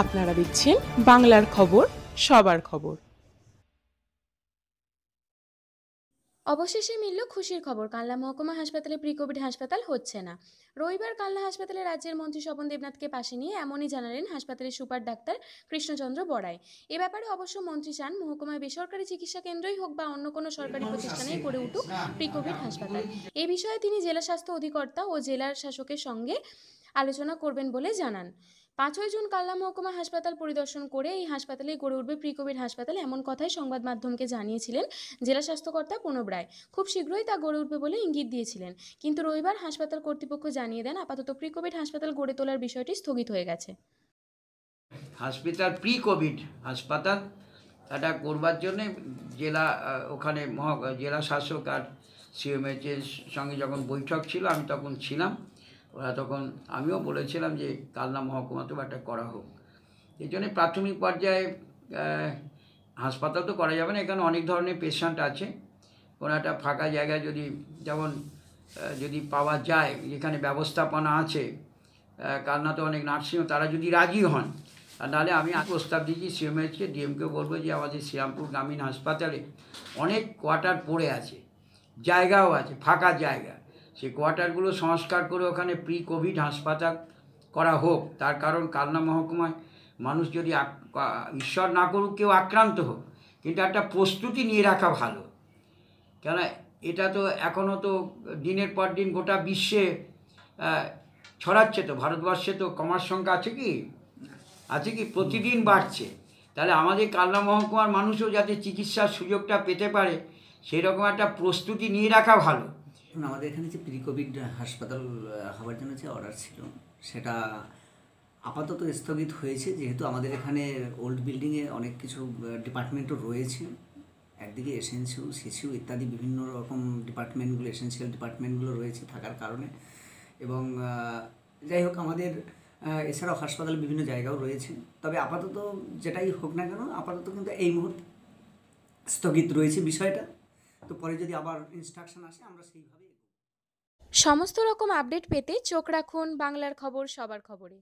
আপনারা দেখছেন বাংলার খবর সবার খবর অবশেষে মিলল খুশির খবর কালনা মহকুমা হাসপাতালে প্রি কোভিড হাসপাতাল হচ্ছে না রবিবার কালনা হাসপাতালে রাজ্যের মন্ত্রী স্বপন দেবনাথকে পাশে নিয়ে এমনই জানালেন হাসপাতালের সুপার ডাক্তার কৃষ্ণচন্দ্র বড়াই এ ব্যাপারে অবশ্য মন্ত্রী চান মহকুমায় বেসরকারি চিকিৎসা কেন্দ্রই হোক বা অন্য কোনো সরকারি প্রতিষ্ঠানেই গড়ে উঠুক প্রি কোভিড হাসপাতাল এ বিষয়ে তিনি জেলা স্বাস্থ্য অধিকর্তা ও জেলার শাসকের সঙ্গে আলোচনা করবেন বলে জানান পাঁচই জুন কাল্লা মহকুমা হাসপাতাল পরিদর্শন করে এই হাসপাতালে গড়ে উঠবে প্রি কোভিড হাসপাতাল এমন কথাই সংবাদ মাধ্যমকে জানিয়েছিলেন জেলা স্বাস্থ্যকর্তা প্রণব রায় খুব শীঘ্রই তা গড়ে উঠবে বলে ইঙ্গিত দিয়েছিলেন কিন্তু রবিবার হাসপাতাল কর্তৃপক্ষ জানিয়ে দেন আপাতত প্রি কোভিড হাসপাতাল গড়ে তোলার বিষয়টি স্থগিত হয়ে গেছে হাসপাতাল প্রি কোভিড হাসপাতাল এটা করবার জন্যে জেলা ওখানে মহ জেলা শাসক আর সিএমএইচের সঙ্গে যখন বৈঠক ছিল আমি তখন ছিলাম ওরা তখন আমিও বলেছিলাম যে কালনা মহকুমা তো একটা করা হোক এই জন্যে প্রাথমিক পর্যায়ে হাসপাতাল তো করা যাবে না এখানে অনেক ধরনের পেশেন্ট আছে কোনো একটা ফাঁকা জায়গায় যদি যেমন যদি পাওয়া যায় যেখানে ব্যবস্থাপনা আছে কালনা তো অনেক নার্সিং তারা যদি রাজি হন আর নাহলে আমি প্রস্তাব দিয়েছি সিএমএসকে ডিএমকে বলবো যে আমাদের শ্রীরামপুর গ্রামীণ হাসপাতালে অনেক কোয়ার্টার পড়ে আছে জায়গাও আছে ফাঁকা জায়গা সেই কোয়ার্টারগুলো সংস্কার করে ওখানে প্রি কোভিড হাসপাতাল করা হোক তার কারণ কালনা মহকুমায় মানুষ যদি ঈশ্বর না করুক কেউ আক্রান্ত হোক কিন্তু একটা প্রস্তুতি নিয়ে রাখা ভালো কেন এটা তো এখনও তো দিনের পর দিন গোটা বিশ্বে ছড়াচ্ছে তো ভারতবর্ষে তো কমার সংখ্যা আছে কি আছে কি প্রতিদিন বাড়ছে তাহলে আমাদের কালনা মহকুমার মানুষও যাতে চিকিৎসার সুযোগটা পেতে পারে সেরকম একটা প্রস্তুতি নিয়ে রাখা ভালো এবং আমাদের এখানে যে প্রি কোভিড হাসপাতাল হওয়ার জন্য যে অর্ডার ছিল সেটা আপাতত স্থগিত হয়েছে যেহেতু আমাদের এখানে ওল্ড বিল্ডিংয়ে অনেক কিছু ডিপার্টমেন্টও রয়েছে একদিকে এসেন্সিও শিশু ইত্যাদি বিভিন্ন রকম ডিপার্টমেন্টগুলো এসেন্সিয়াল ডিপার্টমেন্টগুলো রয়েছে থাকার কারণে এবং যাই হোক আমাদের এছাড়াও হাসপাতাল বিভিন্ন জায়গাও রয়েছে তবে আপাতত যেটাই হোক না কেন আপাতত কিন্তু এই মুহূর্তে স্থগিত রয়েছে বিষয়টা তো পরে যদি আবার ইনস্ট্রাকশন আসে আমরা সেইভাবে সমস্ত রকম আপডেট পেতে চোখ রাখুন বাংলার খবর সবার খবরে